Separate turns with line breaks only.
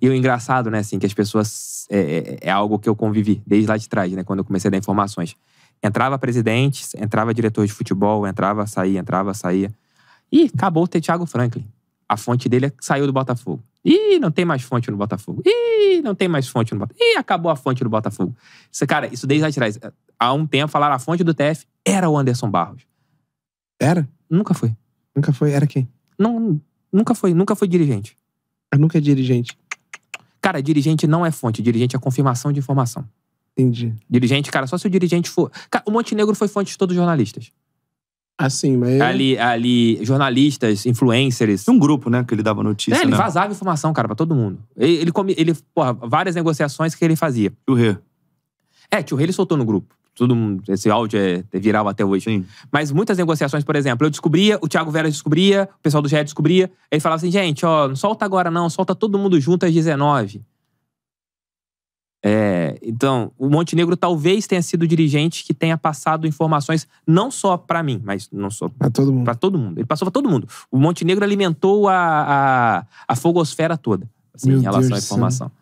E o engraçado, né, assim, que as pessoas. É, é, é algo que eu convivi desde lá de trás, né, quando eu comecei a dar informações. Entrava presidente, entrava diretor de futebol, entrava, saía, entrava, saía. E acabou ter Thiago Franklin. A fonte dele é saiu do Botafogo. Ih, não tem mais fonte no Botafogo. Ih, não tem mais fonte no Botafogo. Ih, acabou a fonte do Botafogo. Isso, cara, isso desde lá de trás. Há um tempo falaram a fonte do TF era o Anderson Barros. Era? Nunca foi. Nunca foi? Era quem? Não, nunca foi. Nunca foi dirigente. Eu nunca é dirigente. Cara, dirigente não é fonte, dirigente é confirmação de informação. Entendi. Dirigente, cara, só se o dirigente for. Cara, o Montenegro foi fonte de todos os jornalistas. Assim, mas. É- ali, ali, jornalistas, influencers. Tem um grupo, né, que ele dava notícia. É, ele né? vazava informação, cara, pra todo mundo. Ele, ele, ele porra, várias negociações que ele fazia. O Rê. É, tio Rê ele soltou no grupo tudo mundo, esse áudio é, é viral até hoje. Sim. Mas muitas negociações, por exemplo, eu descobria, o Thiago Vera descobria, o pessoal do GE descobria. Ele falava assim, gente, ó, não solta agora não, solta todo mundo junto às 19. É, então, o Montenegro talvez tenha sido o dirigente que tenha passado informações não só para mim, mas não só para todo mundo. Para todo mundo. Ele passou para todo mundo. O Montenegro alimentou a, a, a fogosfera toda assim, Meu em relação Deus à informação.